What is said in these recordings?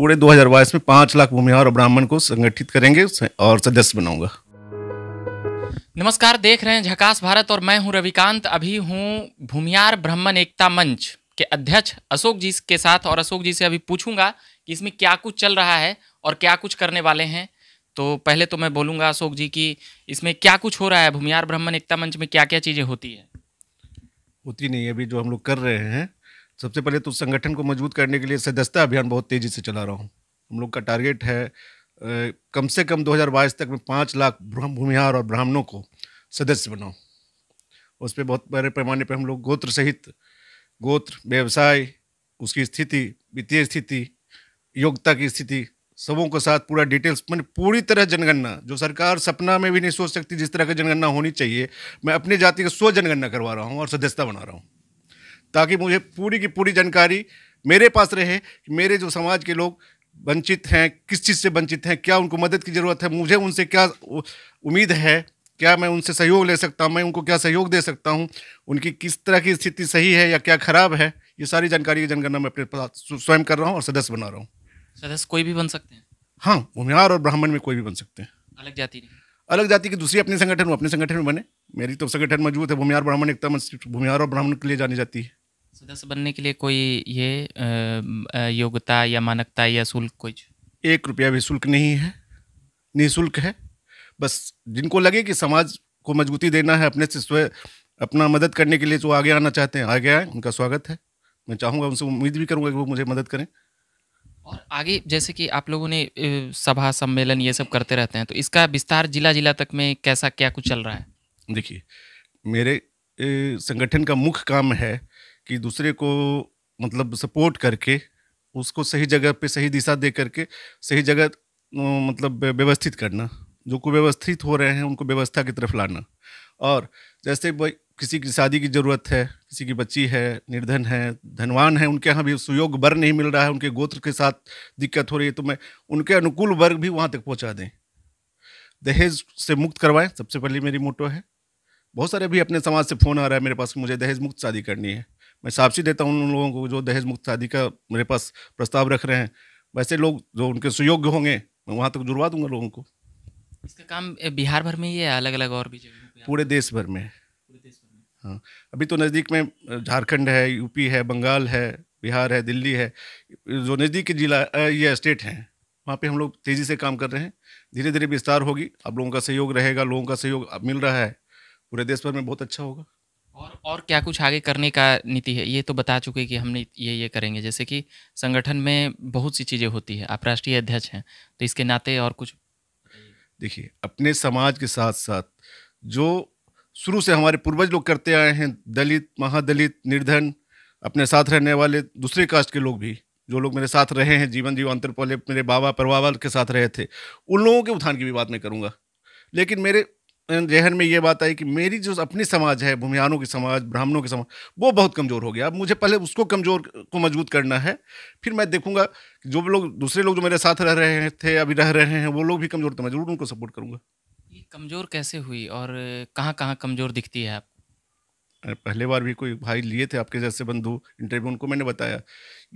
पूरे 2022 में पांच लाख भूमिहार और ब्राह्मण को संगठित करेंगे और सदस्य बनाऊंगा नमस्कार देख रहे हैं झकास भारत और मैं हूं रविकांत अभी हूं भूमिहार ब्राह्मण एकता मंच के अध्यक्ष अशोक जी के साथ और अशोक जी से अभी पूछूंगा कि इसमें क्या कुछ चल रहा है और क्या कुछ करने वाले हैं तो पहले तो मैं बोलूंगा अशोक जी कि इसमें क्या कुछ हो रहा है भूमियार ब्राह्मण एकता मंच में क्या क्या चीज़ें होती है होती नहीं अभी जो हम लोग कर रहे हैं सबसे पहले तो संगठन को मजबूत करने के लिए सदस्यता अभियान बहुत तेज़ी से चला रहा हूँ हम लोग का टारगेट है कम से कम 2022 तक में पाँच लाख भूमिहार और ब्राह्मणों को सदस्य बनाओ उस पर बहुत बड़े पैमाने पर हम लोग गोत्र सहित गोत्र व्यवसाय उसकी स्थिति वित्तीय स्थिति योग्यता की स्थिति सबों के साथ पूरा डिटेल्स मैंने पूरी तरह जनगणना जो सरकार सपना में भी नहीं सोच सकती जिस तरह की जनगणना होनी चाहिए मैं अपने जाति का स्व जनगणना करवा रहा हूँ और सदस्यता बना रहा हूँ ताकि मुझे पूरी की पूरी जानकारी मेरे पास रहे कि मेरे जो समाज के लोग वंचित हैं किस चीज़ से वंचित हैं क्या उनको मदद की ज़रूरत है मुझे उनसे क्या उम्मीद है क्या मैं उनसे सहयोग ले सकता हूँ मैं उनको क्या सहयोग दे सकता हूँ उनकी किस तरह की स्थिति सही है या क्या खराब है ये सारी जानकारी की जनगणना मैं अपने स्वयं कर रहा हूँ और सदस्य बना रहा हूँ सदस्य कोई भी बन सकते हैं हाँ उमियार और ब्राह्मण में कोई भी बन सकते हैं अलग जाति अलग जाति की दूसरी अपने संगठन वो अपने संगठन में बने मेरी तो संगठन मजबूत है भूमिहार ब्राह्मण एकता भूमिहार और ब्राह्मण के लिए जानी जाती है सदस्य बनने के लिए कोई ये योग्यता या मानकता या शुल्क कुछ एक रुपया भी शुल्क नहीं है निःशुल्क है बस जिनको लगे कि समाज को मजबूती देना है अपने से स्वयं अपना मदद करने के लिए जो आगे आना चाहते हैं आगे आए उनका स्वागत है मैं चाहूँगा उनसे उम्मीद भी करूँगा कि वो मुझे मदद करें और आगे जैसे कि आप लोगों ने सभा सम्मेलन ये सब करते रहते हैं तो इसका विस्तार जिला जिला तक में कैसा क्या कुछ चल रहा है देखिए मेरे संगठन का मुख्य काम है कि दूसरे को मतलब सपोर्ट करके उसको सही जगह पे सही दिशा दे करके सही जगह मतलब व्यवस्थित करना जो कुव्यवस्थित हो रहे हैं उनको व्यवस्था की तरफ लाना और जैसे किसी की शादी की ज़रूरत है किसी की बच्ची है निर्धन है धनवान है उनके यहाँ भी सुयोग वर नहीं मिल रहा है उनके गोत्र के साथ दिक्कत हो रही है तो मैं उनके अनुकूल वर्ग भी वहाँ तक पहुँचा दें दहेज से मुक्त करवाएं सबसे पहले मेरी मोटो है बहुत सारे भी अपने समाज से फ़ोन आ रहा है मेरे पास मुझे दहेज मुक्त शादी करनी है मैं साक्षी देता हूँ उन लोगों को जो दहेज मुक्त शादी का मेरे पास प्रस्ताव रख रहे हैं वैसे लोग जो उनके सुयोग्य होंगे मैं वहाँ तक जुड़वा दूंगा लोगों को इसका काम बिहार भर में ही है अलग अलग और भी पूरे देश भर में हाँ अभी तो नज़दीक में झारखंड है यूपी है बंगाल है बिहार है दिल्ली है जो नज़दीक के जिला ये स्टेट हैं वहाँ पे हम लोग तेज़ी से काम कर रहे हैं धीरे धीरे विस्तार होगी आप लोगों का सहयोग रहेगा लोगों का सहयोग अब मिल रहा है पूरे देश भर में बहुत अच्छा होगा और और क्या कुछ आगे करने का नीति है ये तो बता चुके कि हमने ये ये करेंगे जैसे कि संगठन में बहुत सी चीज़ें होती है आप राष्ट्रीय अध्यक्ष हैं तो इसके नाते और कुछ देखिए अपने समाज के साथ साथ जो शुरू से हमारे पूर्वज लोग करते आए हैं दलित महादलित निर्धन अपने साथ रहने वाले दूसरे कास्ट के लोग भी जो लोग मेरे साथ रहे हैं जीवन अंतर पहले मेरे बाबा परवाबा के साथ रहे थे उन लोगों के उत्थान की भी बात मैं करूँगा लेकिन मेरे जहन में ये बात आई कि मेरी जो अपनी समाज है भूमियानों की समाज ब्राह्मणों की समाज वो बहुत कमज़ोर हो गया अब मुझे पहले उसको कमज़ोर को मजबूत करना है फिर मैं देखूंगा जो लोग दूसरे लोग जो मेरे साथ रह रहे थे अभी रह रहे हैं वो लोग भी कमज़ोर थे तो मैं जरूर उनको सपोर्ट करूँगा ये कमज़ोर कैसे हुई और कहाँ कहाँ कमज़ोर दिखती है आप पहले बार भी कोई भाई लिए थे आपके जैसे बंधु इंटरव्यू उनको मैंने बताया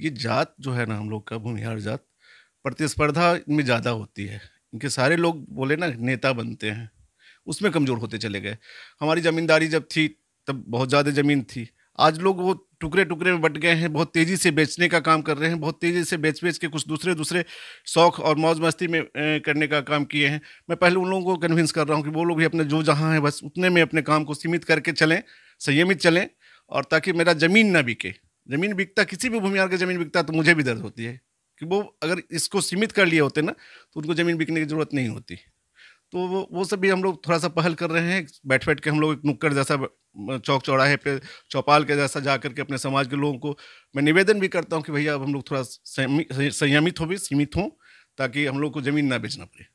ये जात जो है ना हम लोग का भूमिहार जात प्रतिस्पर्धा इनमें ज़्यादा होती है इनके सारे लोग बोले ना नेता बनते हैं उसमें कमज़ोर होते चले गए हमारी ज़मींदारी जब थी तब बहुत ज़्यादा ज़मीन थी आज लोग वो टुकड़े टुकड़े में बट गए हैं बहुत तेज़ी से बेचने का काम कर रहे हैं बहुत तेज़ी से बेच बेच के कुछ दूसरे दूसरे शौक़ और मौज मस्ती में करने का काम किए हैं मैं पहले उन लोगों को कन्विंस कर रहा हूँ कि वो लोग भी अपने जो जहाँ हैं बस उतने में अपने काम को सीमित करके चलें संयमित चलें और ताकि मेरा ज़मीन ना बिके ज़मीन बिकता किसी भी भूमिहार का ज़मीन बिकता तो मुझे भी दर्द होती है कि वो अगर इसको सीमित कर लिए होते ना तो उनको ज़मीन बिकने की ज़रूरत नहीं होती तो वो वो सब भी हम लोग थोड़ा सा पहल कर रहे हैं बैठ बैठ के हम लोग एक नुक्कड़ जैसा चौक चौराहे पे चौपाल के जैसा जा करके अपने समाज के लोगों को मैं निवेदन भी करता हूँ कि भैया अब हम लोग थोड़ा संयमित हो भी सीमित हों ताकि हम लोग को ज़मीन ना बेचना पड़े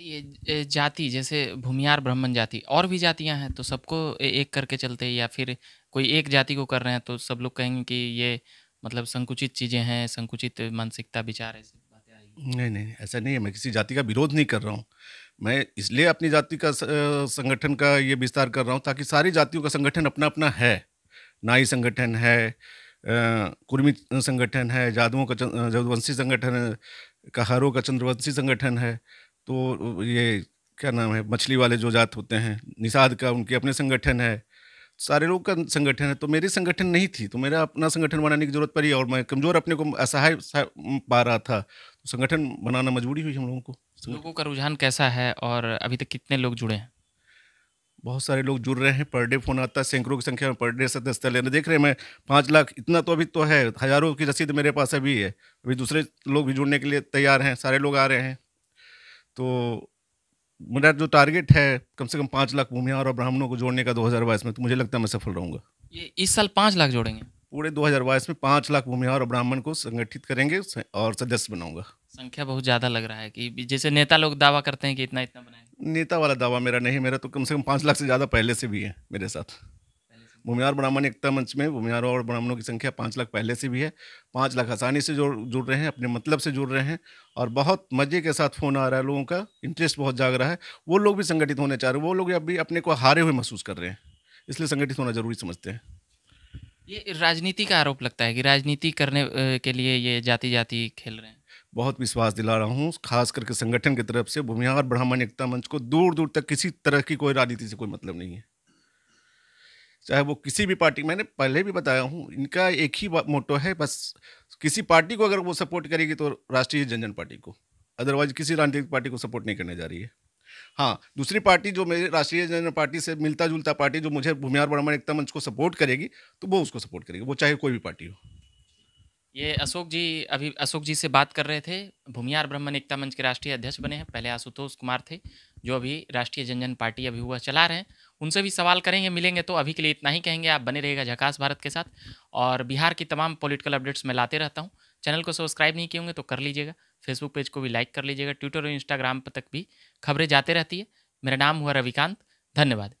ये जाति जैसे भूमियार ब्राह्मण जाति और भी जातियां हैं तो सबको एक करके चलते हैं या फिर कोई एक जाति को कर रहे हैं तो सब लोग कहेंगे कि ये मतलब संकुचित चीज़ें हैं संकुचित मानसिकता विचार है नहीं नहीं ऐसा नहीं है मैं किसी जाति का विरोध नहीं कर रहा हूँ मैं इसलिए अपनी जाति का संगठन का ये विस्तार कर रहा हूँ ताकि सारी जातियों का संगठन अपना अपना है नाई संगठन है कुर्मी संगठन है जादुओं का जदवंशी जादुवंशी संगठन है कहारों का चंद्रवंशी संगठन है तो ये क्या नाम है मछली वाले जो जात होते हैं निषाद का उनके अपने संगठन है सारे लोग का संगठन है तो मेरी संगठन नहीं थी तो मेरा अपना संगठन बनाने की जरूरत पड़ी और मैं कमजोर अपने को असहाय पा रहा था तो संगठन बनाना मजबूरी हुई हम लोगों को लोगों का रुझान कैसा है और अभी तक कितने लोग जुड़े हैं बहुत सारे लोग जुड़ रहे हैं पर डे फोन आता है सैकड़ों की संख्या में पर डे सदस्य लेने देख रहे हैं मैं पाँच लाख इतना तो अभी तो है हज़ारों की रसीद मेरे पास अभी है अभी दूसरे लोग भी जुड़ने के लिए तैयार हैं सारे लोग आ रहे हैं तो मेरा जो टारगेट है कम से कम पाँच लाख भूमिहार और ब्राह्मणों को जोड़ने का दो हज़ार बाईस में तो मुझे लगता है मैं सफल रहूँगा ये इस साल पाँच लाख जोड़ेंगे पूरे दो हज़ार बाईस में पाँच लाख भूमिहार और ब्राह्मण को संगठित करेंगे और सदस्य बनाऊंगा संख्या बहुत ज़्यादा लग रहा है कि जैसे नेता लोग दावा करते हैं कि इतना इतना बनाएंगे नेता वाला दावा मेरा नहीं मेरा तो कम से कम पाँच लाख से ज़्यादा पहले से भी है मेरे साथ भूमिहार ब्राह्मण एकता मंच में भूमिहारों और ब्राह्मणों की संख्या पाँच लाख पहले से भी है पाँच लाख आसानी से जुड़ जुड़ रहे हैं अपने मतलब से जुड़ रहे हैं और बहुत मज़े के साथ फ़ोन आ रहा है लोगों का इंटरेस्ट बहुत जाग रहा है वो लोग भी संगठित होने चाह रहे हैं वो लोग अभी अपने को हारे हुए महसूस कर रहे हैं इसलिए संगठित होना ज़रूरी समझते हैं ये राजनीति का आरोप लगता है कि राजनीति करने के लिए ये जाति जाति खेल रहे हैं बहुत विश्वास दिला रहा हूँ खास करके संगठन की तरफ से भूमिहार ब्राह्मण एकता मंच को दूर दूर तक किसी तरह की कोई राजनीति से कोई मतलब नहीं है चाहे वो किसी भी पार्टी मैंने पहले भी बताया हूँ इनका एक ही मोटो है बस किसी पार्टी को अगर वो सपोर्ट करेगी तो राष्ट्रीय जनजन पार्टी को अदरवाइज किसी राजनीतिक पार्टी को सपोर्ट नहीं करने जा रही है हाँ दूसरी पार्टी जो मेरी राष्ट्रीय जनता पार्टी से मिलता जुलता पार्टी जो मुझे भूमिहार ब्राह्मण एकता मंच को सपोर्ट करेगी तो वो उसको सपोर्ट करेगी वो चाहे कोई भी पार्टी हो ये अशोक जी अभी अशोक जी से बात कर रहे थे भूमिहार ब्राह्मण एकता मंच के राष्ट्रीय अध्यक्ष बने हैं पहले आशुतोष कुमार थे जो अभी राष्ट्रीय जनजन पार्टी अभी हुआ चला रहे हैं उनसे भी सवाल करेंगे मिलेंगे तो अभी के लिए इतना ही कहेंगे आप बने रहेगा झकास भारत के साथ और बिहार की तमाम पॉलिटिकल अपडेट्स मैं लाते रहता हूँ चैनल को सब्सक्राइब नहीं किए होंगे तो कर लीजिएगा फेसबुक पेज को भी लाइक कर लीजिएगा ट्विटर और इंस्टाग्राम पर तक भी खबरें जाते रहती है मेरा नाम हुआ रविकांत धन्यवाद